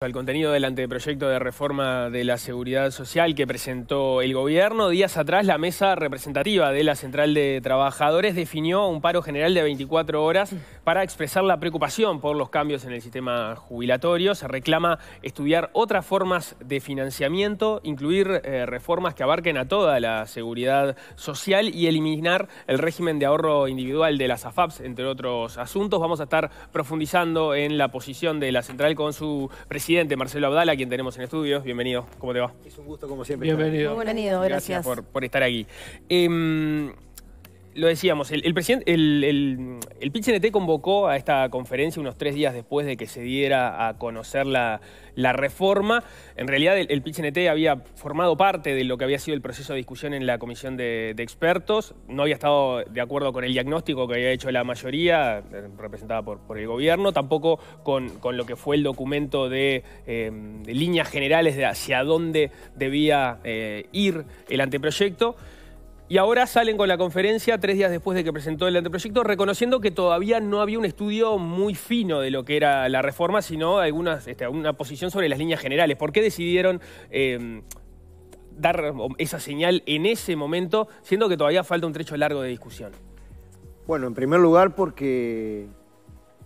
Al contenido del anteproyecto de reforma de la seguridad social que presentó el gobierno, días atrás la mesa representativa de la Central de Trabajadores definió un paro general de 24 horas para expresar la preocupación por los cambios en el sistema jubilatorio. Se reclama estudiar otras formas de financiamiento, incluir eh, reformas que abarquen a toda la seguridad social y eliminar el régimen de ahorro individual de las AFAPs, entre otros asuntos. Vamos a estar profundizando en la posición de la Central con su presidente Marcelo Abdala, quien tenemos en estudios. Bienvenido, ¿cómo te va? Es un gusto como siempre. Bienvenido. Bienvenido, gracias. gracias por, estar aquí. Em, lo decíamos, el, presidente, el, el, convocó a esta conferencia unos tres días después de que se diera a conocer la, reforma. En realidad, el, el había formado parte de lo que había sido el proceso de discusión en la comisión de, expertos. No había estado de acuerdo con el diagnóstico que había hecho la mayoría, eh, representada por, el gobierno, tampoco con, lo que fue el documento de, eh, líneas generales de hacia dónde debía eh, ir el anteproyecto. Y ahora salen con la conferencia tres días después de que presentó el anteproyecto, reconociendo que todavía no había un estudio muy fino de lo que era la reforma, sino algunas, este, posición sobre las líneas generales. ¿Por qué decidieron em, dar esa señal en ese momento, siendo que todavía falta un trecho largo de discusión? Bueno, en primer lugar porque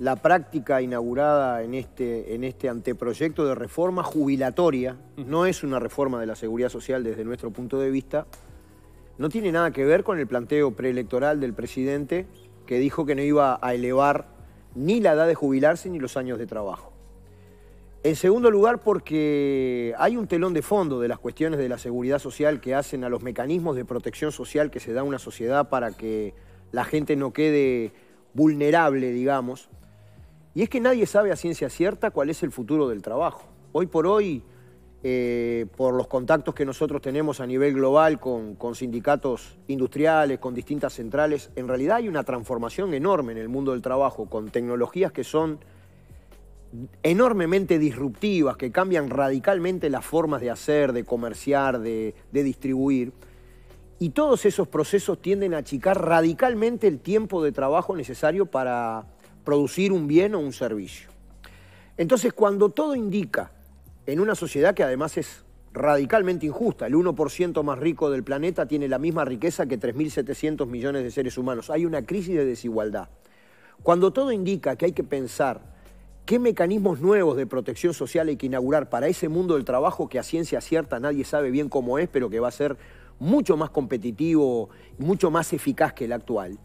la práctica inaugurada en este, en este anteproyecto de reforma jubilatoria no es una reforma de la seguridad social desde nuestro punto de vista, no tiene nada que ver con el planteo preelectoral del presidente que dijo que no iba a elevar ni la edad de jubilarse ni los años de trabajo. En segundo lugar, porque hay un telón de fondo de las cuestiones de la seguridad social que hacen a los mecanismos de protección social que se da una sociedad para que la gente no quede vulnerable, digamos. Y es que nadie sabe a ciencia cierta cuál es el futuro del trabajo. Hoy por hoy eh, por los contactos que nosotros tenemos a nivel global con, sindicatos industriales, con distintas centrales, en realidad hay una transformación enorme en el mundo del trabajo, con tecnologías que son enormemente disruptivas, que cambian radicalmente las formas de hacer, de comerciar, de, de distribuir. Y todos esos procesos tienden a achicar radicalmente el tiempo de trabajo necesario para producir un bien o un servicio. Entonces, cuando todo indica en una sociedad que además es radicalmente injusta. El 1% más rico del planeta tiene la misma riqueza que 3.700 millones de seres humanos. Hay una crisis de desigualdad. Cuando todo indica que hay que pensar qué mecanismos nuevos de protección social hay que inaugurar para ese mundo del trabajo que a ciencia cierta nadie sabe bien cómo es, pero que va a ser mucho más competitivo, y mucho más eficaz que el actual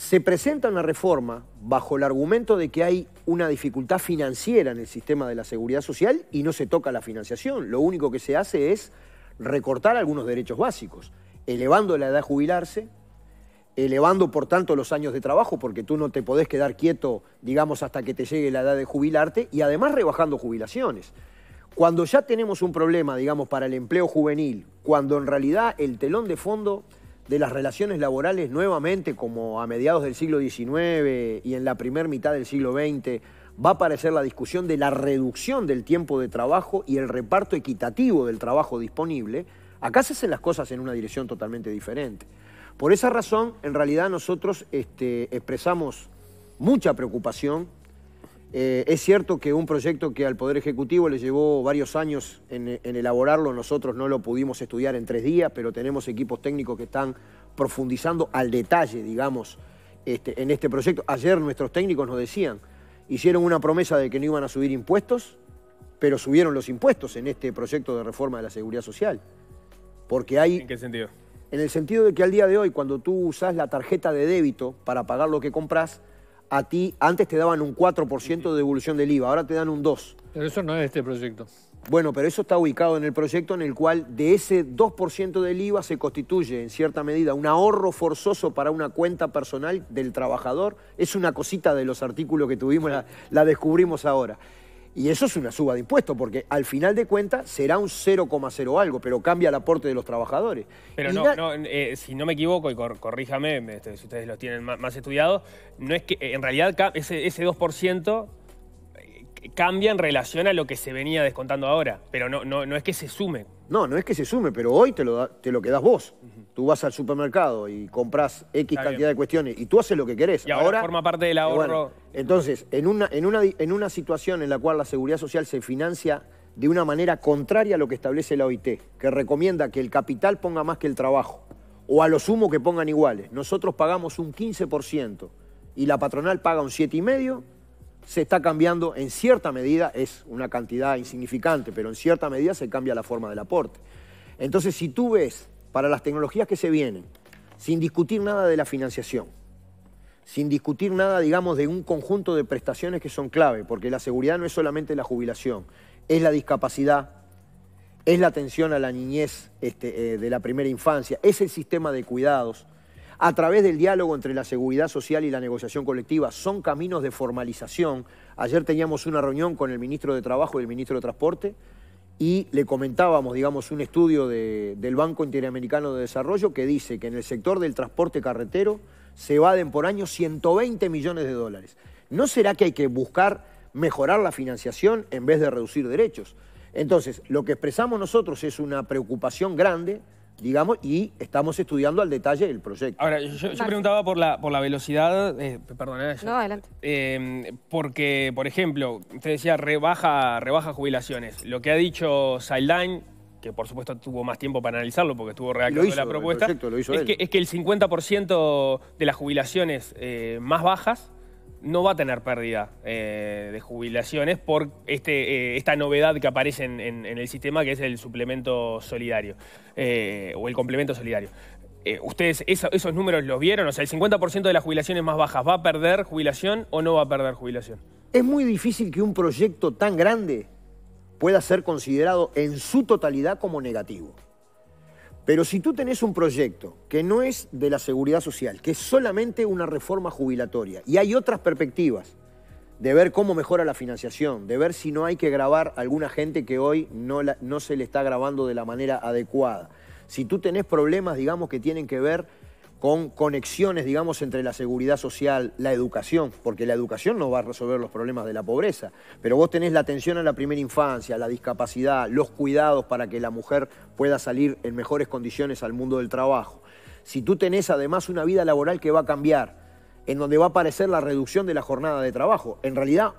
se presenta una reforma bajo el argumento de que hay una dificultad financiera en el sistema de la seguridad social y no se toca la financiación. Lo único que se hace es recortar algunos derechos básicos, elevando la edad de jubilarse, elevando por tanto los años de trabajo, porque tú no te podés quedar quieto, digamos, hasta que te llegue la edad de jubilarte, y además rebajando jubilaciones. Cuando ya tenemos un problema, digamos, para el empleo juvenil, cuando en realidad el telón de fondo de las relaciones laborales nuevamente, como a mediados del siglo XIX y en la primera mitad del siglo XX, va a aparecer la discusión de la reducción del tiempo de trabajo y el reparto equitativo del trabajo disponible, acá se hacen las cosas en una dirección totalmente diferente. Por esa razón, en realidad nosotros este, expresamos mucha preocupación eh, es cierto que un proyecto que al Poder Ejecutivo le llevó varios años en, elaborarlo, nosotros no lo pudimos estudiar en tres días, pero tenemos equipos técnicos que están profundizando al detalle, digamos, este, en este proyecto. Ayer nuestros técnicos nos decían, hicieron una promesa de que no iban a subir impuestos, pero subieron los impuestos en este proyecto de reforma de la seguridad social. Porque hay... ¿En qué sentido? En el sentido de que al día de hoy, cuando tú usas la tarjeta de débito para pagar lo que compras, a ti, antes te daban un 4% de devolución del IVA, ahora te dan un 2%. Pero eso no es este proyecto. Bueno, pero eso está ubicado en el proyecto en el cual de ese 2% del IVA se constituye en cierta medida un ahorro forzoso para una cuenta personal del trabajador. Es una cosita de los artículos que tuvimos, la, descubrimos ahora. Y eso es una suba de impuestos, porque al final de cuentas será un 0,0 algo, pero cambia el aporte de los trabajadores. Pero no, eh, si no me equivoco, y corríjame este, si ustedes lo tienen más, estudiados no es que eh, en realidad ese, 2% eh, cambia en relación a lo que se venía descontando ahora, pero no, no, no es que se sume. No, no es que se sume, pero hoy te lo, te lo quedás vos. Tú vas al supermercado y compras X cantidad de cuestiones y tú haces lo que querés. Y ahora, forma parte del ahorro. entonces, en una, en, una, en una situación en la cual la seguridad social se financia de una manera contraria a lo que establece la OIT, que recomienda que el capital ponga más que el trabajo, o a lo sumo que pongan iguales. Nosotros pagamos un 15% y la patronal paga un 7,5%, se está cambiando en cierta medida, es una cantidad insignificante, pero en cierta medida se cambia la forma del aporte. Entonces, si tú ves para las tecnologías que se vienen, sin discutir nada de la financiación, sin discutir nada, digamos, de un conjunto de prestaciones que son clave, porque la seguridad no es solamente la jubilación, es la discapacidad, es la atención a la niñez este, eh, de la primera infancia, es el sistema de cuidados. A través del diálogo entre la seguridad social y la negociación colectiva son caminos de formalización. Ayer teníamos una reunión con el ministro de Trabajo y el ministro de Transporte y le comentábamos, digamos, un estudio del Banco Interamericano de Desarrollo que dice que en el sector del transporte carretero se evaden por año 120 millones de dólares. ¿No será que hay que buscar mejorar la financiación en vez de reducir derechos? Entonces, lo que expresamos nosotros es una preocupación grande digamos, y estamos estudiando al detalle el proyecto. Ahora, yo, preguntaba por la, por la velocidad, eh, perdón, No, adelante. Em, porque, por ejemplo, usted decía rebaja, rebaja jubilaciones. Lo que ha dicho Saldain, que por supuesto tuvo más tiempo para analizarlo porque estuvo redactando la propuesta, es, Que, el 50% de las jubilaciones eh, más bajas no va a tener pérdida eh, de jubilaciones por este, eh, esta novedad que aparece en, el sistema, que es el suplemento solidario eh, o el complemento solidario. ¿Ustedes esos números los vieron? O sea, ¿el 50% de las jubilaciones más bajas va a perder jubilación o no va a perder jubilación? Es muy difícil que un proyecto tan grande pueda ser considerado en su totalidad como negativo. Pero si tú tenés un proyecto que no es de la seguridad social, que es solamente una reforma jubilatoria, y hay otras perspectivas de ver cómo mejora la financiación, de ver si no hay que grabar a alguna gente que hoy no, no se le está grabando de la manera adecuada, si tú tenés problemas, digamos, que tienen que ver con conexiones, digamos, entre la seguridad social, la educación, porque la educación no va a resolver los problemas de la pobreza, pero vos tenés la atención a la primera infancia, la discapacidad, los cuidados para que la mujer pueda salir en mejores condiciones al mundo del trabajo. Si tú tenés además una vida laboral que va a cambiar, en donde va a aparecer la reducción de la jornada de trabajo, en realidad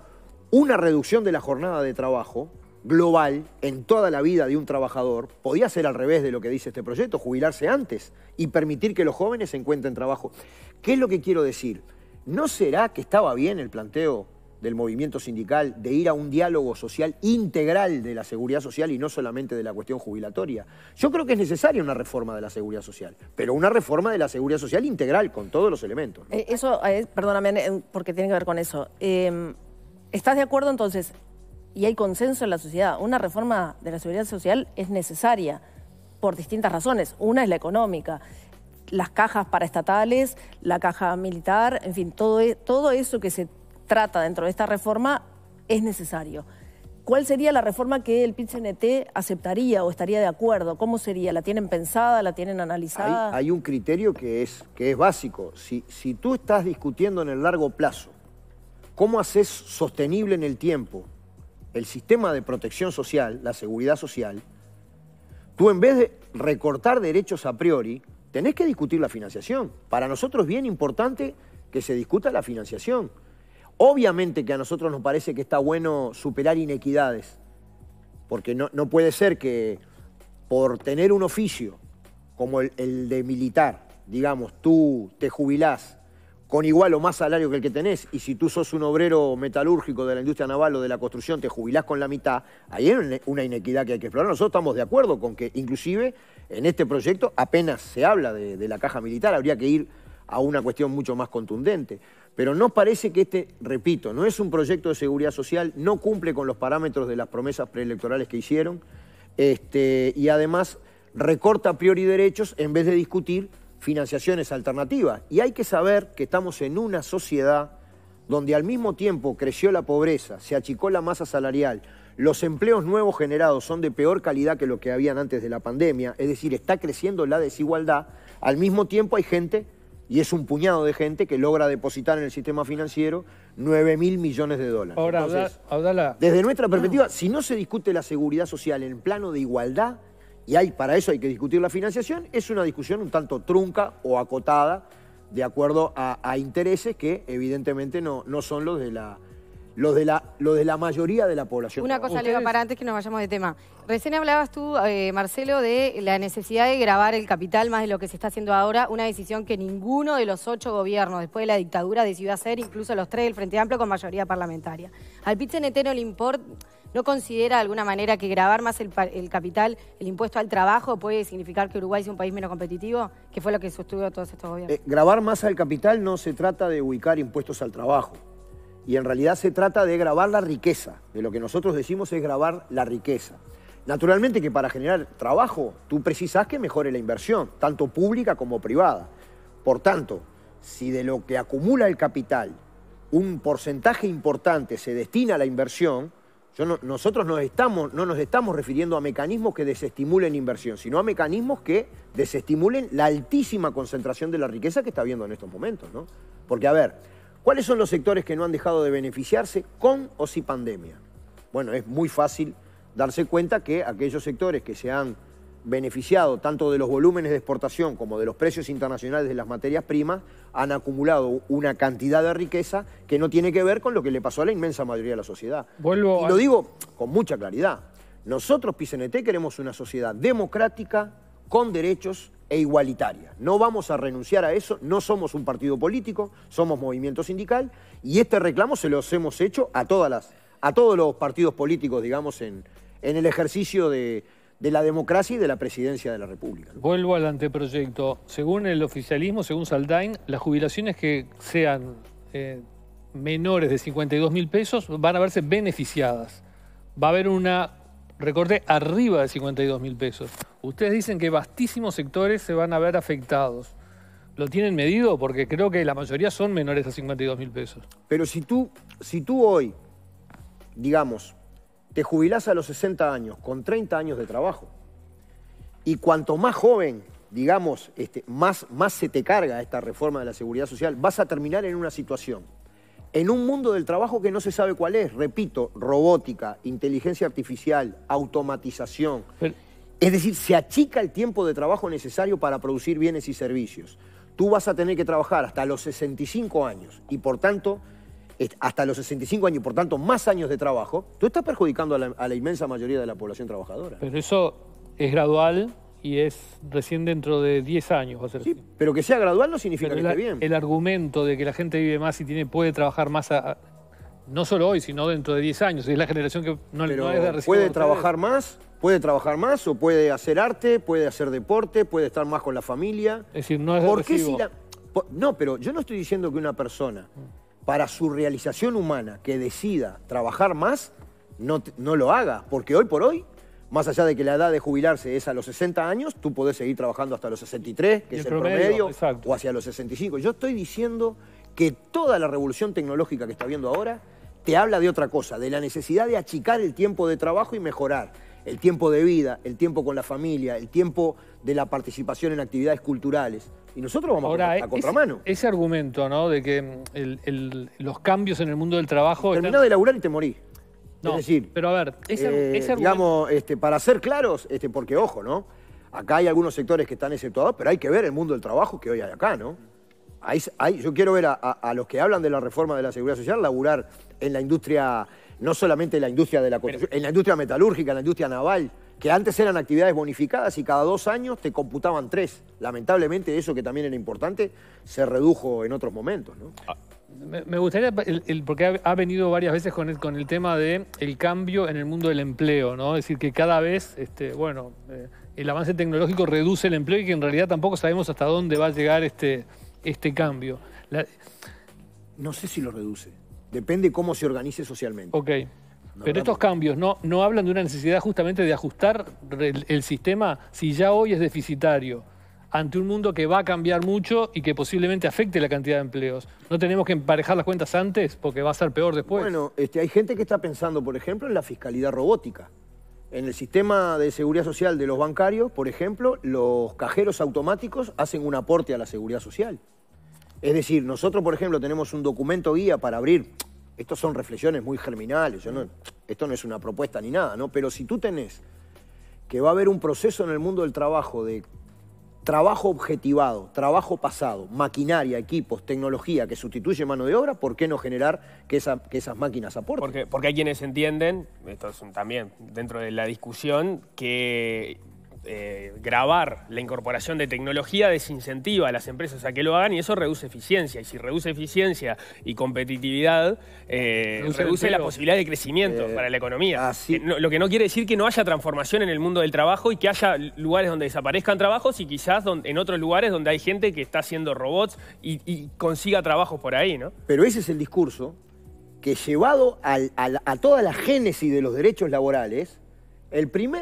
una reducción de la jornada de trabajo global en toda la vida de un trabajador podía ser al revés de lo que dice este proyecto, jubilarse antes y permitir que los jóvenes encuentren trabajo. ¿Qué es lo que quiero decir? ¿No será que estaba bien el planteo del movimiento sindical de ir a un diálogo social integral de la seguridad social y no solamente de la cuestión jubilatoria. Yo creo que es necesaria una reforma de la seguridad social, pero una reforma de la seguridad social integral con todos los elementos. Eh, eso, eh, perdóname, eh, porque tiene que ver con eso. Em, ¿Estás de acuerdo entonces y hay consenso en la sociedad. Una reforma de la seguridad social es necesaria por distintas razones. Una es la económica, las cajas paraestatales, la caja militar, en fin, todo, e-, todo eso que se trata dentro de esta reforma es necesario. ¿Cuál sería la reforma que el pit aceptaría o estaría de acuerdo? ¿Cómo sería? ¿La tienen pensada? ¿La tienen analizada? Hay, un criterio que es, que es básico. Si, si tú estás discutiendo en el largo plazo, ¿cómo haces sostenible en el tiempo el sistema de protección social, la seguridad social, tú en vez de recortar derechos a priori, tenés que discutir la financiación. Para nosotros es bien importante que se discuta la financiación. Obviamente que a nosotros nos parece que está bueno superar inequidades, porque no, no puede ser que por tener un oficio como el, el de militar, digamos, tú te jubilás con igual o más salario que el que tenés, y si tú sos un obrero metalúrgico de la industria naval o de la construcción, te jubilás con la mitad, ahí hay una inequidad que hay que explorar. Nosotros estamos de acuerdo con que inclusive en este proyecto apenas se habla de, la caja militar, habría que ir a una cuestión mucho más contundente. Pero nos parece que este, repito, no es un proyecto de seguridad social, no cumple con los parámetros de las promesas preelectorales que hicieron, este, y además recorta a priori derechos en vez de discutir financiaciones alternativas. Y hay que saber que estamos en una sociedad donde al mismo tiempo creció la pobreza, se achicó la masa salarial, los empleos nuevos generados son de peor calidad que lo que habían antes de la pandemia, es decir, está creciendo la desigualdad, al mismo tiempo hay gente, y es un puñado de gente, que logra depositar en el sistema financiero 9 mil millones de dólares. Ahora, Desde nuestra perspectiva, si no se discute la seguridad social en plano de igualdad, y hay, para eso hay que discutir la financiación, es una discusión un tanto trunca o acotada de acuerdo a, intereses que evidentemente no, no son los de la... Los de, la, de la mayoría de la población. Una cosa, Leo, para antes que nos vayamos de tema. Recién hablabas tú, eh, Marcelo, de la necesidad de grabar el capital más de lo que se está haciendo ahora, una decisión que ninguno de los ocho gobiernos después de la dictadura decidió hacer, incluso los tres del Frente Amplio con mayoría parlamentaria. Al PIT-CNT no le importa ¿No considera de alguna manera que grabar más el, capital, el impuesto al trabajo, puede significar que Uruguay sea un país menos competitivo? Que fue lo que sostuvo todos estos gobiernos. Eh, grabar más al capital no se trata de ubicar impuestos al trabajo. Y en realidad se trata de grabar la riqueza. De lo que nosotros decimos es grabar la riqueza. Naturalmente que para generar trabajo tú precisas que mejore la inversión, tanto pública como privada. Por tanto, si de lo que acumula el capital un porcentaje importante se destina a la inversión, nosotros no, estamos, no nos estamos refiriendo a mecanismos que desestimulen inversión, sino a mecanismos que desestimulen la altísima concentración de la riqueza que está habiendo en estos momentos. ¿no? Porque, a ver, ¿cuáles son los sectores que no han dejado de beneficiarse con o sin pandemia? Bueno, es muy fácil darse cuenta que aquellos sectores que se han beneficiado tanto de los volúmenes de exportación como de los precios internacionales de las materias primas, han acumulado una cantidad de riqueza que no tiene que ver con lo que le pasó a la inmensa mayoría de la sociedad. y lo digo con mucha claridad. Nosotros, PisNT, queremos una sociedad democrática, con derechos e igualitaria. No vamos a renunciar a eso, no somos un partido político, somos movimiento sindical y este reclamo se los hemos hecho a, todas a todos los partidos políticos, digamos, en, en el ejercicio de de la democracia y de la presidencia de la República. Vuelvo al anteproyecto. Según el oficialismo, según Saldain, las jubilaciones que sean eh, menores de 52 mil pesos van a verse beneficiadas. Va a haber una recorte arriba de 52 mil pesos. Ustedes dicen que vastísimos sectores se van a ver afectados. ¿Lo tienen medido? Porque creo que la mayoría son menores a 52 mil pesos. Pero si tú, si tú hoy, digamos, te jubilás a los 60 años con 30 años de trabajo. Y cuanto más joven, digamos, este, más, más se te carga esta reforma de la seguridad social, vas a terminar en una situación, en un mundo del trabajo que no se sabe cuál es, repito, robótica, inteligencia artificial, automatización. Es decir, se achica el tiempo de trabajo necesario para producir bienes y servicios. Tú vas a tener que trabajar hasta los 65 años y por tanto hasta los 65 años, por tanto, más años de trabajo, tú estás perjudicando a la, inmensa mayoría de la población trabajadora. Pero eso es gradual y es recién dentro de 10 años sí, Pero que sea gradual no significa que esté bien. El argumento de que la gente vive más y tiene, puede trabajar más, no solo hoy, sino dentro de 10 años. Es la generación que no, le es de ¿Puede trabajar más? ¿Puede trabajar más o puede hacer arte, puede hacer deporte, puede estar más con la familia? Es decir, no es de No, pero yo no estoy diciendo que una persona mm para su realización humana que decida trabajar más, no, lo haga, porque hoy por hoy más allá de que la edad de jubilarse es a los 60 años, tú podés seguir trabajando hasta los 63, que es el promedio, o hacia los 65. Yo estoy diciendo que toda la revolución tecnológica que está viendo ahora te habla de otra cosa, de la necesidad de achicar el tiempo de trabajo y mejorar el tiempo de vida, el tiempo con la familia, el tiempo de la participación en actividades culturales. Y nosotros vamos a, a contramano. Ese, argumento, ¿no? De que mm, los cambios en el mundo del trabajo. Terminó de laburar y te morís. es decir. Pero a ver, eh, Digamos, este, para ser claros, este, porque ojo, ¿no? Acá hay algunos sectores que están exceptuados, pero hay que ver el mundo del trabajo que hoy hay acá, ¿no? yo quiero ver a, los que hablan de la reforma de la seguridad social laburar en la industria, no solamente en la industria de la construcción, en la industria metalúrgica, en la industria naval que antes eran actividades bonificadas y cada dos años te computaban tres. Lamentablemente eso que también era importante se redujo en otros momentos. ¿no? Ah. Me gustaría, porque ha venido varias veces con el, tema del el cambio en el mundo del empleo, ¿no? Es decir, que cada vez, este, bueno, eh, el avance tecnológico reduce el empleo y que en realidad tampoco sabemos hasta dónde va a llegar este, este cambio. No sé si lo reduce. Depende cómo se organice socialmente. Ok. Pero estos cambios no, no hablan de una necesidad justamente de ajustar el, sistema si ya hoy es deficitario ante un mundo que va a cambiar mucho y que posiblemente afecte la cantidad de empleos. ¿No tenemos que emparejar las cuentas antes porque va a ser peor después? Bueno, este, hay gente que está pensando, por ejemplo, en la fiscalidad robótica. En el sistema de seguridad social de los bancarios, por ejemplo, los cajeros automáticos hacen un aporte a la seguridad social. Es decir, nosotros, por ejemplo, tenemos un documento guía para abrir estos son reflexiones muy germinales, esto no es una propuesta ni nada, ¿no? Pero si tú tenés que va a haber un proceso en el mundo del trabajo de trabajo objetivado, trabajo pasado, maquinaria, equipos, tecnología que sustituye mano de obra, ¿por qué no generar que, esas máquinas aporten? Porque, hay quienes entienden, esto es también dentro de la discusión, que eh, grabar la incorporación de tecnología desincentiva a las empresas a que lo hagan y eso reduce eficiencia. Y si reduce eficiencia y competitividad, eh, reduce, la posibilidad de crecimiento eh, para la economía. Ah, lo que no quiere decir que no haya transformación en el mundo del trabajo y que haya lugares donde desaparezcan trabajos y quizás en otros lugares donde hay gente que está haciendo robots y, consiga trabajos por ahí, ¿no? Pero ese es el discurso que llevado a toda la génesis de los derechos laborales,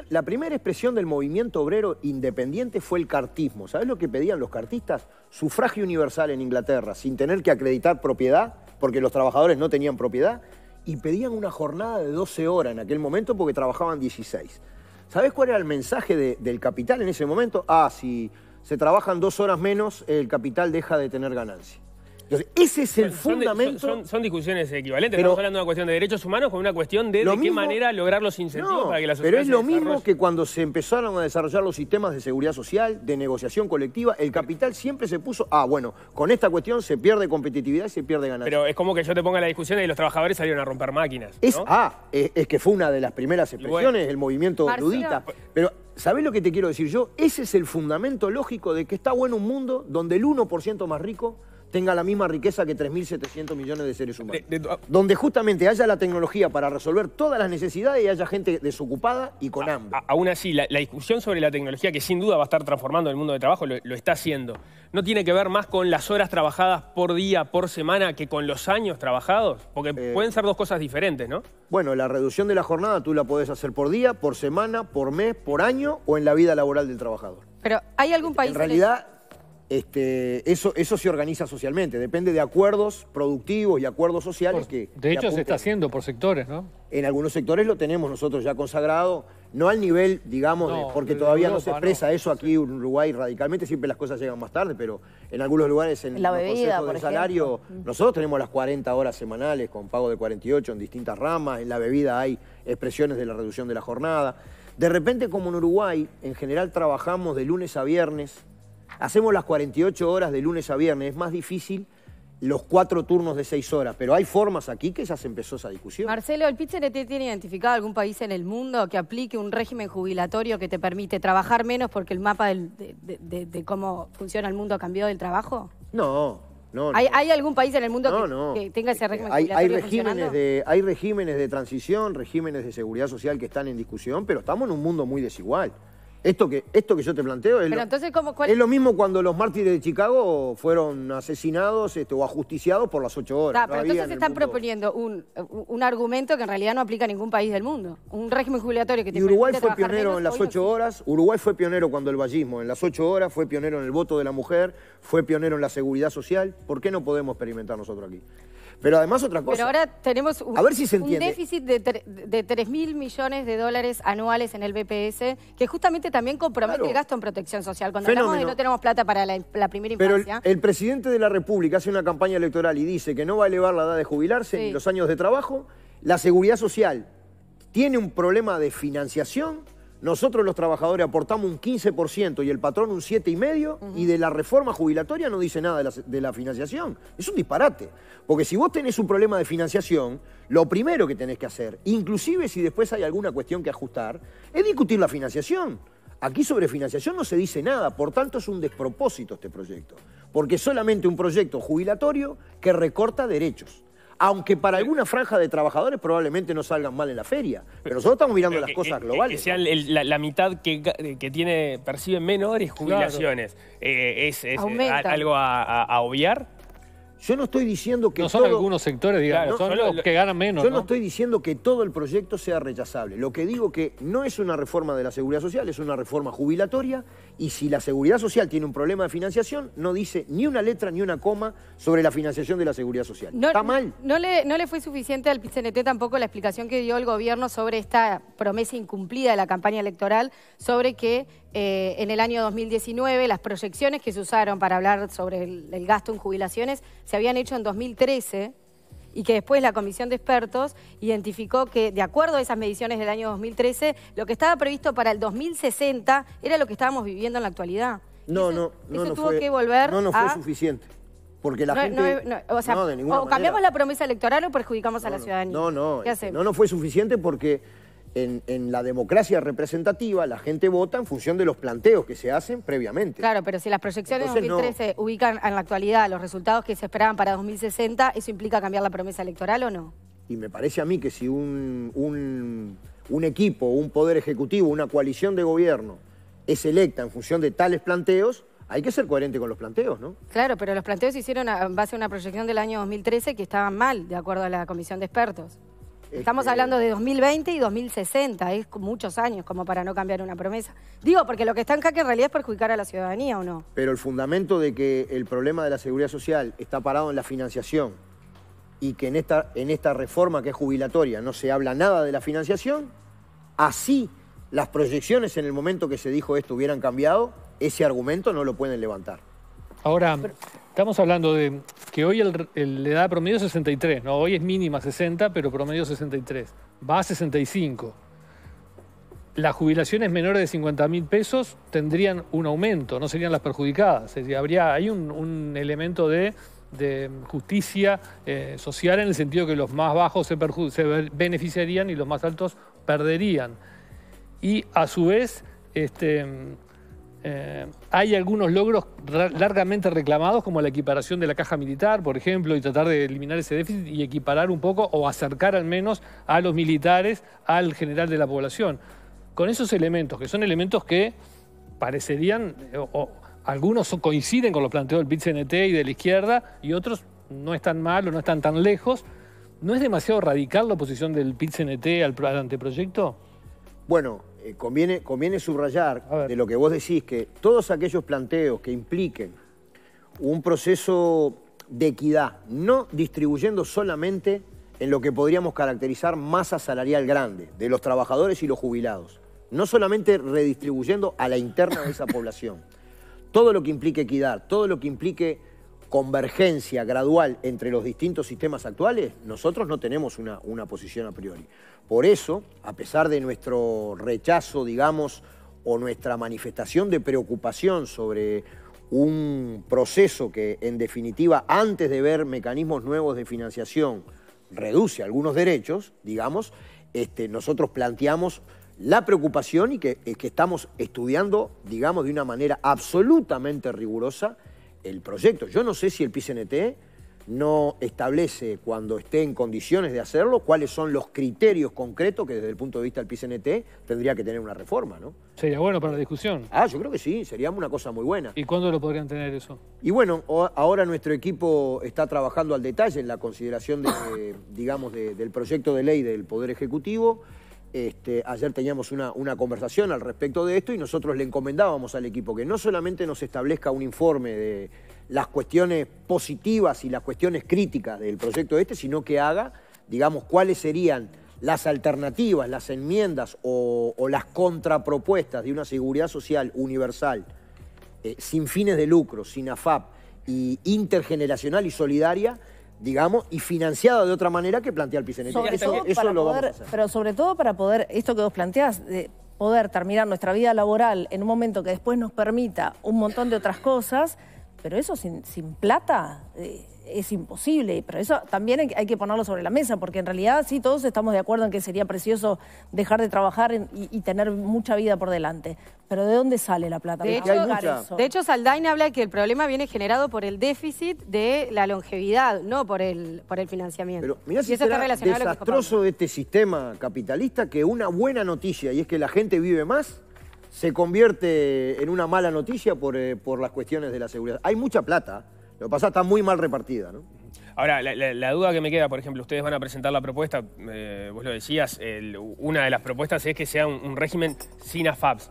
la primera expresión del movimiento obrero independiente fue el cartismo. ¿Sabes lo que pedían los cartistas? Sufragio universal en Inglaterra, sin tener que acreditar propiedad, porque los trabajadores no tenían propiedad, y pedían una jornada de 12 horas en aquel momento porque trabajaban 16. ¿Sabes cuál era el mensaje del capital en ese momento? Ah, si se trabajan dos horas menos, el capital deja de tener ganancia. Entonces, ese es el fundamento. Son, discusiones equivalentes. Estamos hablando de una cuestión de derechos humanos con una cuestión de, de qué manera lograr los incentivos para que la sociedad. Pero es lo mismo que cuando se empezaron a desarrollar los sistemas de seguridad social, de negociación colectiva, el capital siempre se puso, ah, bueno, con esta cuestión se pierde competitividad y se pierde ganancia. Pero es como que yo te ponga la discusión y los trabajadores salieron a romper máquinas. ah, es, que fue una de las primeras expresiones, el movimiento crudista. ludita. Pero ¿Sabés lo que te quiero decir yo? Ese es el fundamento lógico de que está bueno un mundo donde el 1% más rico tenga la misma riqueza que 3.700 millones de seres humanos. Ah. donde justamente haya la tecnología para resolver todas las necesidades y haya gente desocupada y con hambre. aún así, la, discusión sobre la tecnología, que sin duda va a estar transformando el mundo de trabajo, lo, está haciendo, no tiene que ver más con las horas trabajadas por día, por semana, que con los años trabajados, porque eh, pueden ser dos cosas diferentes, ¿no? Bueno, la reducción de la jornada tú la puedes hacer por día, por semana, por mes, por año o en la vida laboral del trabajador. Pero hay algún país... En realidad... Este, eso, eso se organiza socialmente, depende de acuerdos productivos y acuerdos sociales que... De hecho se está haciendo por sectores, ¿no? En algunos sectores lo tenemos nosotros ya consagrado, no al nivel, digamos, porque todavía no se expresa eso aquí en Uruguay radicalmente, siempre las cosas llegan más tarde, pero en algunos lugares en La del salario, nosotros tenemos las 40 horas semanales con pago de 48 en distintas ramas, en la bebida hay expresiones de la reducción de la jornada. De repente, como en Uruguay, en general trabajamos de lunes a viernes, Hacemos las 48 horas de lunes a viernes, es más difícil los cuatro turnos de seis horas, pero hay formas aquí que ya se empezó esa discusión. Marcelo, ¿el pitcher e tiene identificado algún país en el mundo que aplique un régimen jubilatorio que te permite trabajar menos porque el mapa de, cómo funciona el mundo ha cambiado del trabajo? No, no. ¿Hay, algún país en el mundo que, tenga ese régimen jubilatorio Hay regímenes de transición, regímenes de seguridad social que están en discusión, pero estamos en un mundo muy desigual. Esto que, esto que yo te planteo es, lo, mismo cuando los mártires de Chicago fueron asesinados este, o ajusticiados por las ocho horas. entonces están proponiendo un, argumento que en realidad no aplica a ningún país del mundo. Un régimen jubilatorio que te Y Uruguay fue pionero en las ocho horas. Uruguay fue pionero cuando el vallismo, en las ocho horas, fue pionero en el voto de la mujer, fue pionero en la seguridad social. ¿Por qué no podemos experimentar nosotros aquí? Pero además otra cosa. Pero ahora tenemos un, a ver si déficit de, de 3 mil millones de dólares anuales en el BPS, que justamente también compromete el gasto en protección social. Cuando hablamos de no tenemos plata para la, primera infancia. Pero el, presidente de la República hace una campaña electoral y dice que no va a elevar la edad de jubilarse ni los años de trabajo. La seguridad social tiene un problema de financiación nosotros los trabajadores aportamos un 15% y el patrón un 7,5% y medio y de la reforma jubilatoria no dice nada de la, de la, financiación. Es un disparate. Porque si vos tenés un problema de financiación, lo primero que tenés que hacer, inclusive si después hay alguna cuestión que ajustar, es discutir la financiación. Aquí sobre financiación no se dice nada, por tanto es un despropósito este proyecto. Porque es solamente un proyecto jubilatorio que recorta derechos aunque para alguna franja de trabajadores probablemente no salgan mal en la feria. Pero nosotros estamos mirando las cosas globales. Que la, mitad que, eh, que tiene, perciben menores jubilaciones. Eh, ¿Es, eh, algo a, obviar? Yo no estoy diciendo que. No son algunos sectores, digamos, son los que ganan menos. Yo ¿no? estoy diciendo que todo el proyecto sea rechazable. Lo que digo que no es una reforma de la seguridad social, es una reforma jubilatoria y si la seguridad social tiene un problema de financiación, no dice ni una letra ni una coma sobre la financiación de la seguridad social. No, Está mal. No, le, no le fue suficiente al PCNT tampoco la explicación que dio el gobierno sobre esta promesa incumplida de la campaña electoral, sobre que eh, en el año 2019 las proyecciones que se usaron para hablar sobre el gasto en jubilaciones se habían hecho en 2013 y que después la comisión de expertos identificó que, de acuerdo a esas mediciones del año 2013, lo que estaba previsto para el 2060 era lo que estábamos viviendo en la actualidad. No, no, no. Eso tuvo que volver. No, no fue suficiente. Porque la gente. o sea, o cambiamos la promesa electoral o perjudicamos a la ciudadanía. No, no. ¿Qué este, no, no fue suficiente porque en, la democracia representativa la gente vota en función de los planteos que se hacen previamente. Claro, pero si las proyecciones de 2013 ubican en la actualidad los resultados que se esperaban para 2060, ¿eso implica cambiar la promesa electoral o no? Y me parece a mí que si un, equipo, un poder ejecutivo, una coalición de gobierno es electa en función de tales planteos, hay que ser coherente con los planteos, ¿no? Claro, pero los planteos se hicieron en base a una proyección del año 2013 que estaban mal, de acuerdo a la comisión de expertos. Estamos este, hablando de 2020 y 2060, es muchos años como para no cambiar una promesa. Digo, porque lo que está en jaque en realidad es perjudicar a la ciudadanía o no. Pero el fundamento de que el problema de la seguridad social está parado en la financiación y que en esta, en esta reforma que es jubilatoria no se habla nada de la financiación, así las proyecciones en el momento que se dijo esto hubieran cambiado, ese argumento no lo pueden levantar. Ahora, Estamos hablando de que hoy el, la edad promedio es 63, ¿no? Hoy es mínima 60, pero promedio 63. Va a 65. Las jubilaciones menores de 50 mil pesos tendrían un aumento, no serían las perjudicadas. habría, hay un, elemento de, justicia eh, social en el sentido que los más bajos se, se beneficiarían y los más altos perderían. Y a su vez, este, eh, hay algunos logros largamente reclamados, como la equiparación de la caja militar, por ejemplo, y tratar de eliminar ese déficit y equiparar un poco o acercar al menos a los militares al general de la población. Con esos elementos, que son elementos que parecerían, eh, o, algunos coinciden con los planteos del PIT-CNT y de la izquierda, y otros no están mal o no están tan lejos, ¿no es demasiado radical la oposición del PIT-CNT al, al anteproyecto? Bueno, eh, conviene, subrayar de lo que vos decís, que todos aquellos planteos que impliquen un proceso de equidad, no distribuyendo solamente en lo que podríamos caracterizar masa salarial grande de los trabajadores y los jubilados, no solamente redistribuyendo a la interna de esa población, todo lo que implique equidad, todo lo que implique convergencia gradual entre los distintos sistemas actuales, nosotros no tenemos una posición a priori. Por eso, a pesar de nuestro rechazo, digamos, o nuestra manifestación de preocupación sobre un proceso que, en definitiva, antes de ver mecanismos nuevos de financiación, reduce algunos derechos, digamos, este, nosotros planteamos la preocupación y que, que, estamos estudiando, digamos, de una manera absolutamente rigurosa el proyecto. Yo no sé si el PCNT no establece, cuando esté en condiciones de hacerlo, cuáles son los criterios concretos que desde el punto de vista del PCNT tendría que tener una reforma, ¿no? Sería bueno para la discusión. Ah, yo creo que sí, sería una cosa muy buena. ¿Y cuándo lo podrían tener eso? Y bueno, ahora nuestro equipo está trabajando al detalle en la consideración, de, digamos, del proyecto de ley del Poder Ejecutivo. Este, ayer teníamos una, conversación al respecto de esto y nosotros le encomendábamos al equipo que no solamente nos establezca un informe de, las cuestiones positivas y las cuestiones críticas del proyecto este, sino que haga, digamos, cuáles serían las alternativas, las enmiendas o, las contrapropuestas de una seguridad social universal, eh, sin fines de lucro, sin AFAP, y intergeneracional y solidaria, digamos, y financiada de otra manera que plantea el pisenet. eso, lo vamos a hacer. Pero sobre todo para poder, esto que vos planteás, de poder terminar nuestra vida laboral en un momento que después nos permita un montón de otras cosas pero eso sin, plata eh, es imposible. Pero eso también hay, que ponerlo sobre la mesa, porque en realidad sí, todos estamos de acuerdo en que sería precioso dejar de trabajar y, tener mucha vida por delante. Pero ¿de dónde sale la plata? De, hecho, Saldain habla que el problema viene generado por el déficit de la longevidad, no por el, por el financiamiento. Pero mirá si y eso está relacionado desastroso de este sistema capitalista que una buena noticia, y es que la gente vive más se convierte en una mala noticia por, eh, por las cuestiones de la seguridad. Hay mucha plata, lo que pasa está muy mal repartida, ¿no? Ahora, la, duda que me queda, por ejemplo, ustedes van a presentar la propuesta, eh, vos lo decías, una de las propuestas es que sea un, un régimen sin AFAPs.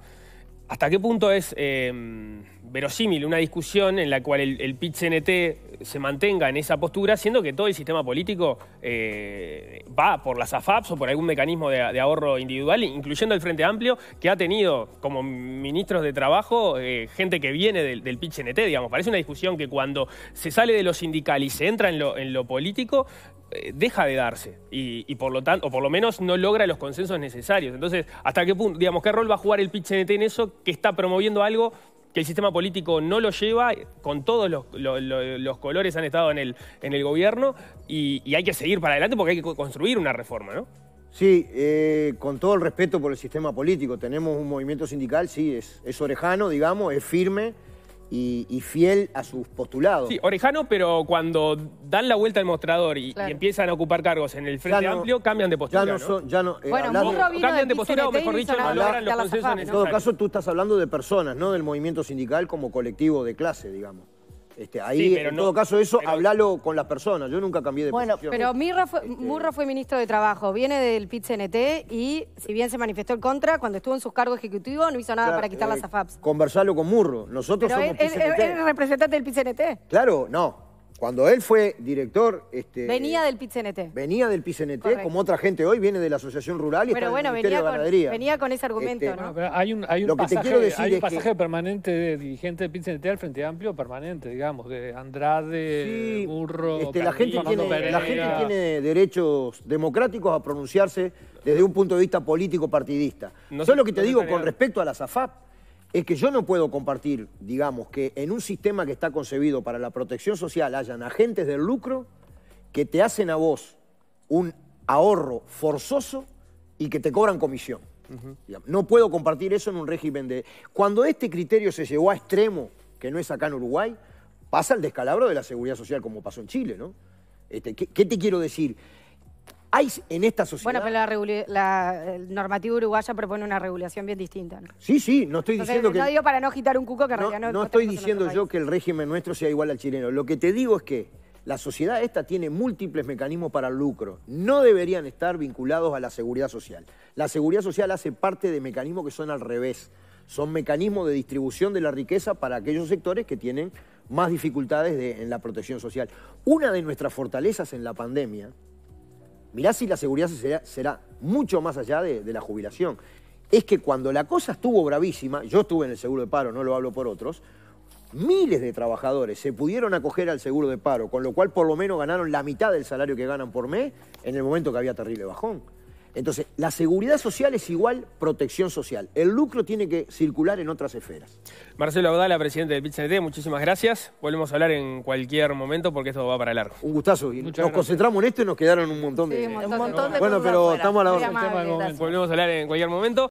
¿Hasta qué punto es em, verosímil una discusión en la cual el, el pit se mantenga en esa postura, siendo que todo el sistema político eh, va por las AFAPs o por algún mecanismo de, ahorro individual, incluyendo el Frente Amplio, que ha tenido como ministros de trabajo eh, gente que viene del, del PIT-CNT, digamos? Parece una discusión que cuando se sale de lo sindical y se entra en lo político, eh, deja de darse y, por lo tanto, o por lo menos no logra los consensos necesarios. Entonces, ¿hasta qué punto, digamos, qué rol va a jugar el pitch en eso que está promoviendo algo que el sistema político no lo lleva, con todos los, colores han estado en el, en el gobierno y, hay que seguir para adelante porque hay que construir una reforma, ¿no? Sí, eh, con todo el respeto por el sistema político, tenemos un movimiento sindical, sí, es, es orejano, digamos, es firme, y, fiel a sus postulados. Sí, Orejano, pero cuando dan la vuelta al mostrador y, empiezan a ocupar cargos en el Frente Amplio, cambian de postura. Ya no, eh, bueno, cambian de postura, o mejor dicho, no logran los En todo caso, tú estás hablando de personas, no del movimiento sindical como colectivo de clase, digamos. Este, ahí, en todo caso, eso, hablalo con las personas. Yo nunca cambié de bueno, posición. pero Mirra fue, este, Murro fue ministro de Trabajo, viene del PIT-CNT y, si bien se manifestó en contra, cuando estuvo en sus cargos ejecutivos no hizo nada para quitar las eh, AFAPs. Conversalo con Murro. Nosotros somos representante del PIT-CNT. Claro, no. Cuando él fue director... Este, venía del NT. Venía del pit como otra gente hoy viene de la Asociación Rural y pero está bueno, venía, Con, venía con ese argumento, este, ¿no? hay un, pasaje, permanente de dirigente del NT al Frente Amplio, permanente, digamos, de Andrade, sí, Burro, este, la, gente tiene, la gente tiene derechos democráticos a pronunciarse desde un punto de vista político partidista. No lo que te digo con respecto a la SAFAP es que yo no puedo compartir, digamos, que en un sistema que está concebido para la protección social hayan agentes del lucro que te hacen a vos un ahorro forzoso y que te cobran comisión. No puedo compartir eso en un régimen de... Cuando este criterio se llevó a extremo, que no es acá en Uruguay, pasa el descalabro de la seguridad social como pasó en Chile, ¿no? Este, ¿Qué te quiero decir? Hay en esta sociedad... Bueno, pero la, normativa uruguaya propone una regulación bien distinta. Sí, sí, no estoy diciendo que... No digo para no agitar un cuco que no, no, no estoy diciendo yo que el régimen nuestro sea igual al chileno. Lo que te digo es que la sociedad esta tiene múltiples mecanismos para el lucro. No deberían estar vinculados a la seguridad social. La seguridad social hace parte de mecanismos que son al revés. Son mecanismos de distribución de la riqueza para aquellos sectores que tienen más dificultades en la protección social. Una de nuestras fortalezas en la pandemia, Mirá si la seguridad será, será mucho más allá de, de la jubilación. Es que cuando la cosa estuvo bravísima, yo estuve en el seguro de paro, no lo hablo por otros, miles de trabajadores se pudieron acoger al seguro de paro, con lo cual por lo menos ganaron la mitad del salario que ganan por mes en el momento que había terrible bajón. Entonces, la seguridad social es igual protección social. El lucro tiene que circular en otras esferas. Marcelo la presidente de NT, muchísimas gracias. Volvemos a hablar en cualquier momento porque esto va para largo. Un gustazo. nos concentramos en esto y nos quedaron un montón de... un montón bueno, pero estamos a la hora. Volvemos a hablar en cualquier momento.